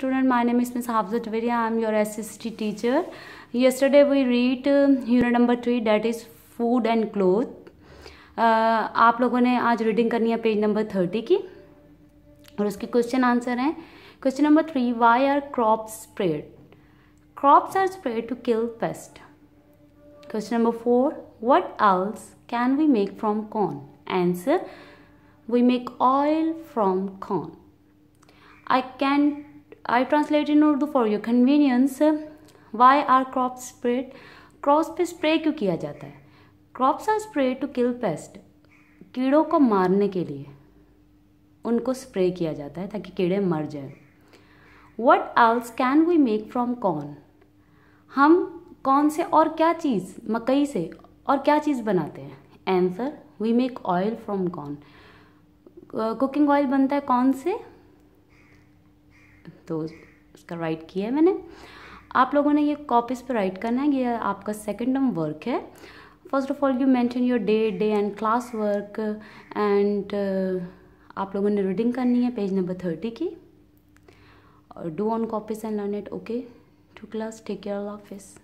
student my name is ms hafzat i am your assistant teacher yesterday we read uh, unit number 3 that is food and clothes. uh, aap logon ne reading karni hai page number 30 ki aur uske question answer hai question number 3 why are crops sprayed? crops are sprayed to kill pests. question number 4 what else can we make from corn answer we make oil from corn i can I translate in Urdu for your convenience why are crop spread crop पे spray क्यों किया जाता है crops are spray to kill pest कीड़ों को मारने के लिए उनको स्प्रे किया जाता है ताकि कीड़े मर जाए what else can we make from corn हम कौन से और क्या चीज़ मकई से और क्या चीज़ बनाते हैं answer we make oil from corn cooking oil बनता है कौन से तो उसका राइट किया है मैंने आप लोगों ने ये कॉपीज़ पे राइट करना है ये आपका सेकेंड टर्म वर्क है first of all you maintain your day day and class work and आप लोगों ने रीडिंग करनी है पेज नंबर थर्टी की और do on copies and learn it okay to class take care of office